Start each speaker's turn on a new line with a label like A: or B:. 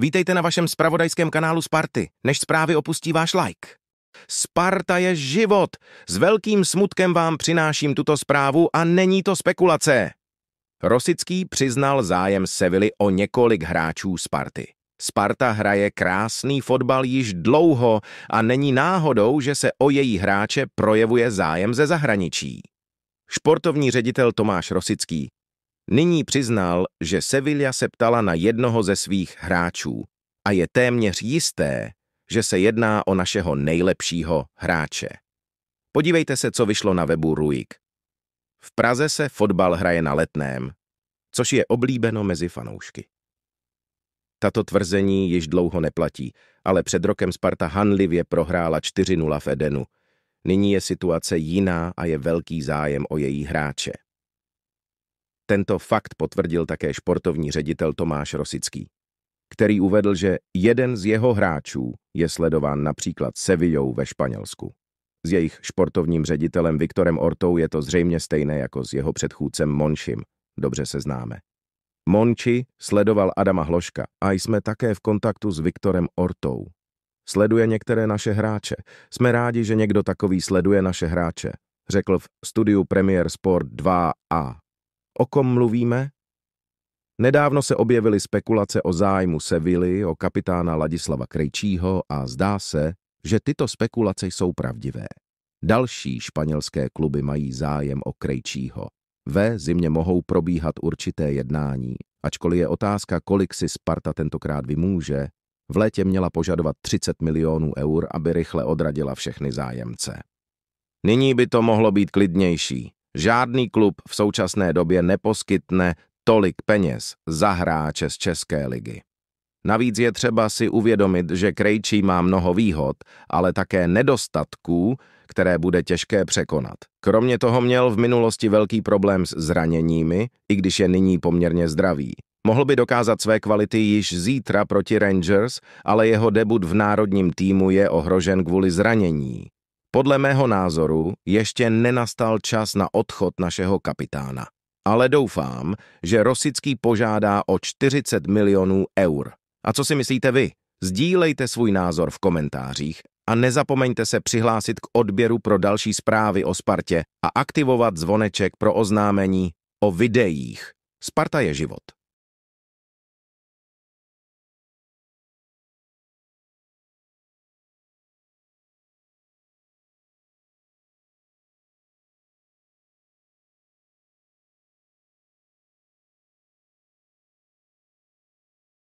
A: Vítejte na vašem spravodajském kanálu Sparty, než zprávy opustí váš like. Sparta je život! S velkým smutkem vám přináším tuto zprávu a není to spekulace. Rosický přiznal zájem Sevily o několik hráčů Sparty. Sparta hraje krásný fotbal již dlouho a není náhodou, že se o její hráče projevuje zájem ze zahraničí. Športovní ředitel Tomáš Rosický Nyní přiznal, že Sevilla se ptala na jednoho ze svých hráčů a je téměř jisté, že se jedná o našeho nejlepšího hráče. Podívejte se, co vyšlo na webu Ruik. V Praze se fotbal hraje na letném, což je oblíbeno mezi fanoušky. Tato tvrzení již dlouho neplatí, ale před rokem Sparta hanlivě prohrála 4-0 v Edenu. Nyní je situace jiná a je velký zájem o její hráče. Tento fakt potvrdil také športovní ředitel Tomáš Rosický, který uvedl, že jeden z jeho hráčů je sledován například Sevillou ve Španělsku. S jejich športovním ředitelem Viktorem Ortou je to zřejmě stejné jako s jeho předchůdcem Monšim. Dobře se známe. Monči sledoval Adama Hloška a jsme také v kontaktu s Viktorem Ortou. Sleduje některé naše hráče. Jsme rádi, že někdo takový sleduje naše hráče, řekl v studiu Premier Sport 2A. O kom mluvíme? Nedávno se objevily spekulace o zájmu Sevily, o kapitána Ladislava Krejčího a zdá se, že tyto spekulace jsou pravdivé. Další španělské kluby mají zájem o Krejčího. Ve zimě mohou probíhat určité jednání, ačkoliv je otázka, kolik si Sparta tentokrát vymůže, v létě měla požadovat 30 milionů eur, aby rychle odradila všechny zájemce. Nyní by to mohlo být klidnější, Žádný klub v současné době neposkytne tolik peněz za hráče z České ligy. Navíc je třeba si uvědomit, že Krejčí má mnoho výhod, ale také nedostatků, které bude těžké překonat. Kromě toho měl v minulosti velký problém s zraněními, i když je nyní poměrně zdravý. Mohl by dokázat své kvality již zítra proti Rangers, ale jeho debut v národním týmu je ohrožen kvůli zranění. Podle mého názoru ještě nenastal čas na odchod našeho kapitána, ale doufám, že Rosický požádá o 40 milionů eur. A co si myslíte vy? Sdílejte svůj názor v komentářích a nezapomeňte se přihlásit k odběru pro další zprávy o Spartě a aktivovat zvoneček pro oznámení o videích. Sparta je život.